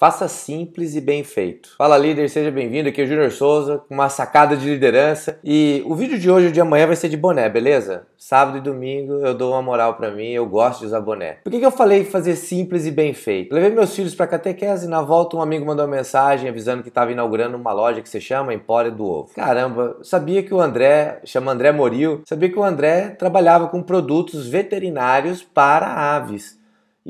Faça simples e bem feito. Fala líder, seja bem-vindo. Aqui é o Júnior Souza, com uma sacada de liderança. E o vídeo de hoje e de amanhã vai ser de boné, beleza? Sábado e domingo eu dou uma moral para mim, eu gosto de usar boné. Por que, que eu falei fazer simples e bem feito? Levei meus filhos para catequese e na volta um amigo mandou uma mensagem avisando que estava inaugurando uma loja que se chama Empório do Ovo. Caramba, sabia que o André, chama André Moril, sabia que o André trabalhava com produtos veterinários para aves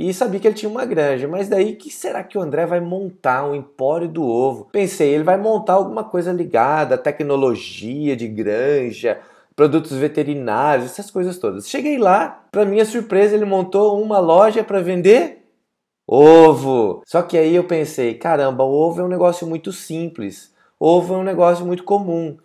e sabia que ele tinha uma granja, mas daí que será que o André vai montar um empório do ovo? Pensei, ele vai montar alguma coisa ligada à tecnologia de granja, produtos veterinários, essas coisas todas. Cheguei lá, para minha surpresa, ele montou uma loja para vender ovo. Só que aí eu pensei, caramba, o ovo é um negócio muito simples. Ovo é um negócio muito comum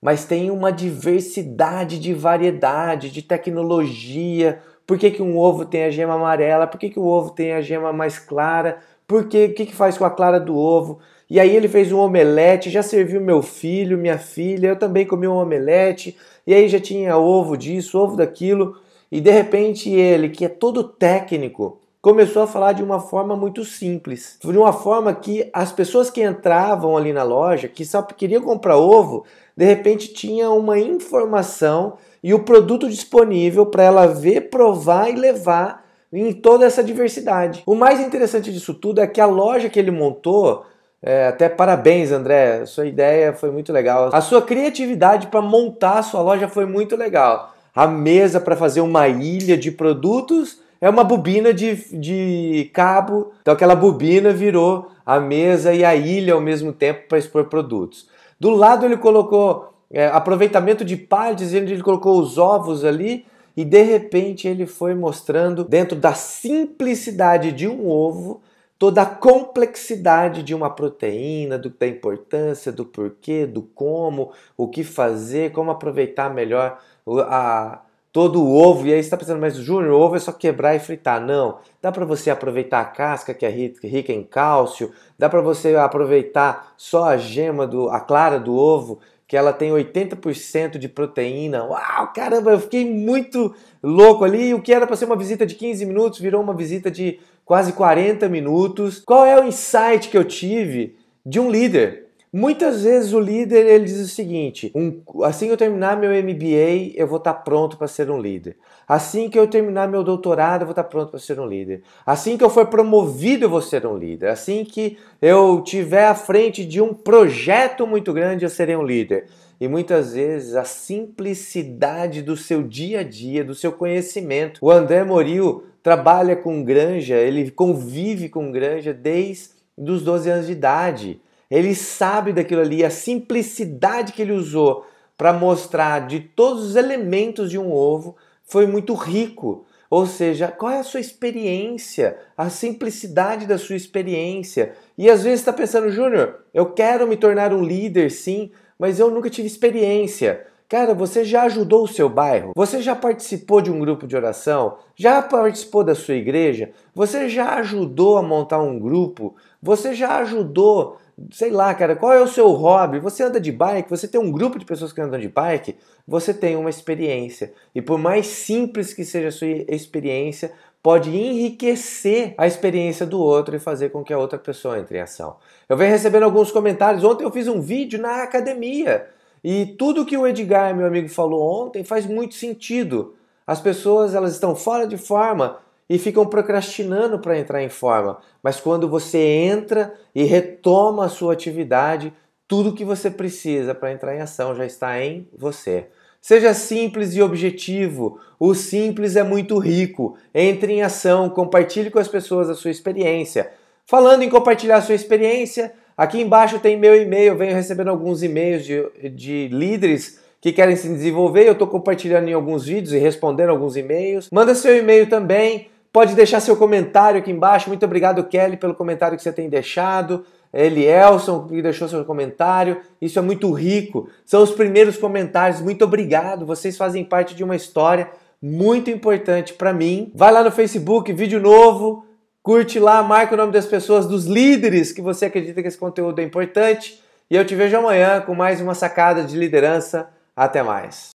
mas tem uma diversidade de variedade, de tecnologia, por que, que um ovo tem a gema amarela? Por que, que o ovo tem a gema mais clara? Por que, que, que faz com a clara do ovo? E aí ele fez um omelete, já serviu meu filho, minha filha, eu também comi um omelete, e aí já tinha ovo disso, ovo daquilo, e de repente ele, que é todo técnico, começou a falar de uma forma muito simples, de uma forma que as pessoas que entravam ali na loja, que só queriam comprar ovo, de repente tinha uma informação e o produto disponível para ela ver, provar e levar em toda essa diversidade. O mais interessante disso tudo é que a loja que ele montou é, até parabéns, André. Sua ideia foi muito legal. A sua criatividade para montar a sua loja foi muito legal. A mesa para fazer uma ilha de produtos é uma bobina de, de cabo. Então aquela bobina virou a mesa e a ilha ao mesmo tempo para expor produtos. Do lado ele colocou é, aproveitamento de palha, dizendo que ele colocou os ovos ali e de repente ele foi mostrando dentro da simplicidade de um ovo toda a complexidade de uma proteína, do, da importância, do porquê, do como, o que fazer, como aproveitar melhor a, todo o ovo, e aí você tá pensando, mas Júnior, ovo é só quebrar e fritar. Não, dá para você aproveitar a casca que é, é rica em cálcio, dá para você aproveitar só a gema, do, a clara do ovo, que ela tem 80% de proteína. Uau, caramba, eu fiquei muito louco ali. O que era para ser uma visita de 15 minutos virou uma visita de quase 40 minutos. Qual é o insight que eu tive de um líder? Muitas vezes o líder ele diz o seguinte: um, assim que eu terminar meu MBA, eu vou estar tá pronto para ser um líder. Assim que eu terminar meu doutorado, eu vou estar tá pronto para ser um líder. Assim que eu for promovido, eu vou ser um líder. Assim que eu tiver à frente de um projeto muito grande, eu serei um líder. E muitas vezes a simplicidade do seu dia a dia, do seu conhecimento. O André Moril trabalha com granja, ele convive com granja desde dos 12 anos de idade. Ele sabe daquilo ali, a simplicidade que ele usou para mostrar de todos os elementos de um ovo foi muito rico. Ou seja, qual é a sua experiência, a simplicidade da sua experiência. E às vezes está pensando, Júnior, eu quero me tornar um líder, sim, mas eu nunca tive experiência. Cara, você já ajudou o seu bairro? Você já participou de um grupo de oração? Já participou da sua igreja? Você já ajudou a montar um grupo? Você já ajudou sei lá, cara, qual é o seu hobby? Você anda de bike, você tem um grupo de pessoas que andam de bike, você tem uma experiência. E por mais simples que seja a sua experiência, pode enriquecer a experiência do outro e fazer com que a outra pessoa entre em ação. Eu venho recebendo alguns comentários. Ontem eu fiz um vídeo na academia e tudo que o Edgar, meu amigo, falou ontem faz muito sentido. As pessoas elas estão fora de forma e ficam procrastinando para entrar em forma. Mas quando você entra e retoma a sua atividade, tudo que você precisa para entrar em ação já está em você. Seja simples e objetivo. O simples é muito rico. Entre em ação, compartilhe com as pessoas a sua experiência. Falando em compartilhar a sua experiência, aqui embaixo tem meu e-mail. Venho recebendo alguns e-mails de, de líderes que querem se desenvolver. Eu estou compartilhando em alguns vídeos e respondendo alguns e-mails. Manda seu e-mail também. Pode deixar seu comentário aqui embaixo. Muito obrigado, Kelly, pelo comentário que você tem deixado. Elielson, que deixou seu comentário. Isso é muito rico. São os primeiros comentários. Muito obrigado. Vocês fazem parte de uma história muito importante para mim. Vai lá no Facebook, vídeo novo. Curte lá, marca o nome das pessoas, dos líderes que você acredita que esse conteúdo é importante. E eu te vejo amanhã com mais uma sacada de liderança. Até mais.